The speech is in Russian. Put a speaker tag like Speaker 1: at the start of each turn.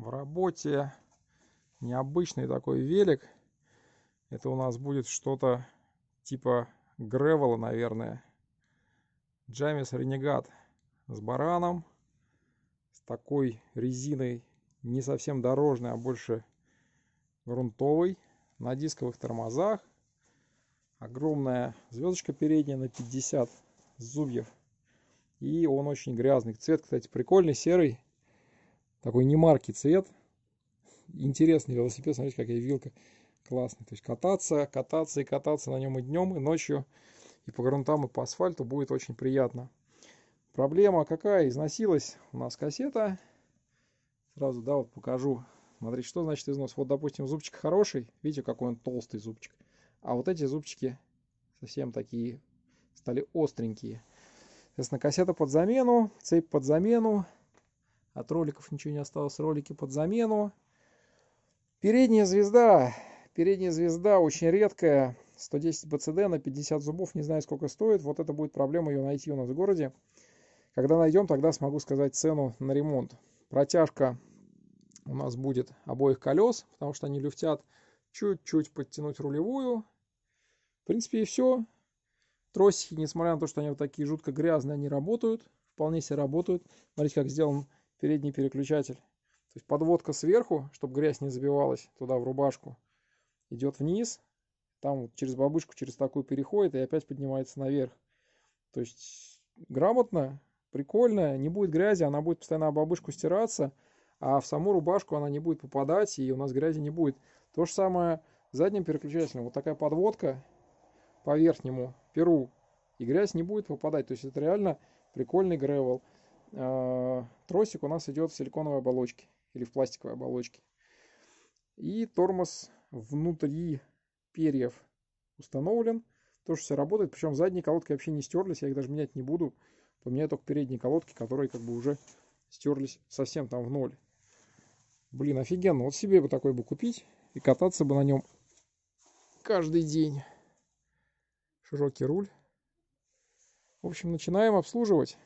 Speaker 1: в работе необычный такой велик. Это у нас будет что-то типа гревела, наверное. Джамис Ренегат с бараном, с такой резиной, не совсем дорожной, а больше грунтовой, на дисковых тормозах. Огромная звездочка передняя на 50 зубьев. И он очень грязный. Цвет, кстати, прикольный, серый такой не марки цвет. Интересный велосипед, смотрите, какая вилка классный. То есть кататься, кататься и кататься на нем и днем, и ночью, и по грунтам, и по асфальту будет очень приятно. Проблема какая? Износилась у нас кассета. Сразу, да, вот покажу. Смотрите, что значит износ. Вот, допустим, зубчик хороший. Видите, какой он толстый зубчик. А вот эти зубчики совсем такие стали остренькие. Соответственно, кассета под замену, цепь под замену. От роликов ничего не осталось. Ролики под замену. Передняя звезда. Передняя звезда очень редкая. 110 БЦД на 50 зубов. Не знаю, сколько стоит. Вот это будет проблема ее найти у нас в городе. Когда найдем, тогда смогу сказать цену на ремонт. Протяжка у нас будет обоих колес, потому что они люфтят. Чуть-чуть подтянуть рулевую. В принципе, и все. Тросики, несмотря на то, что они вот такие жутко грязные, они работают. Вполне себе работают. Смотрите, как сделан передний переключатель. То есть подводка сверху, чтобы грязь не забивалась туда в рубашку, идет вниз, там вот через бабушку, через такую переходит и опять поднимается наверх. То есть грамотно, прикольно, не будет грязи, она будет постоянно об бабушку стираться, а в саму рубашку она не будет попадать, и у нас грязи не будет. То же самое задним переключателем. Вот такая подводка по верхнему перу, и грязь не будет попадать. То есть это реально прикольный гревел. А, тросик у нас идет в силиконовой оболочке или в пластиковой оболочке. И тормоз внутри перьев установлен. Тоже все работает. Причем задние колодки вообще не стерлись. Я их даже менять не буду. Поменяю только передние колодки, которые как бы уже стерлись совсем там в ноль. Блин, офигенно. Вот себе бы такой бы купить и кататься бы на нем каждый день. Широкий руль. В общем, начинаем обслуживать.